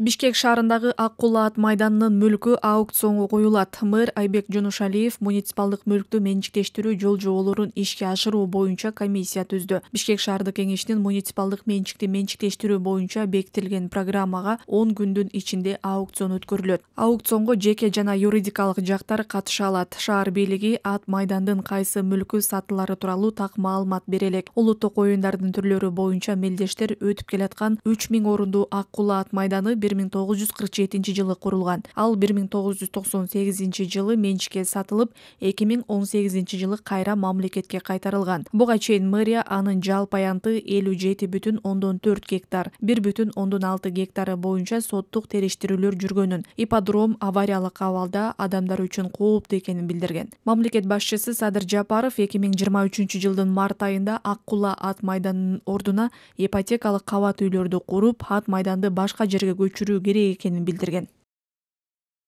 бишкек шаарындагы ак кула ат майданынын мүлкү аукционго коюлат мэр айбек жунушалиев муниципалдык мүлктү менчиктештирүү жол жоболорун ишке ашыруу боюнча комиссия түздү бишкек шаардык кеңешинин муниципалдык менчикти менчиктештирүү боюнча бекитилген программага он күндүн ичинде аукцион өткөрүлөт аукционго жеке жана юридикалык жактар катыша алат шаар бийлиги ат майдандын кайсы мүлкү сатылары тууралуу так маалымат бере элек улуттук оюндардын түрлөрү боюнча мелдештер өтүп келаткан үч миң орундуу ак кула ат майданы бир миң тогуз жүз кырк жетинчи жылы курулган ал бир миң тогуз жүз токсон сегизинчи жылы менчикке сатылып эки миң он сегизинчи жылы кайра мамлекетке кайтарылган буга чейин мэрия анын жалпы аянты элүү жети бүтүн ондон төрт гектар бир бүтүн ондон алты гектары боюнча соттук териштирүүлөр жүргөнүн ипподром авариялык абалда адамдар үчүн кооптуу экенин билдирген мамлекет башчысы садыр жапаров эки миң жыйырма үчүнчү жылдын март айында ак кула ат майданынын ордуна ипотекалык кабат үйлөрдү куруп ат майданды башка жерге көчүр жүрүү керек экенин билдирген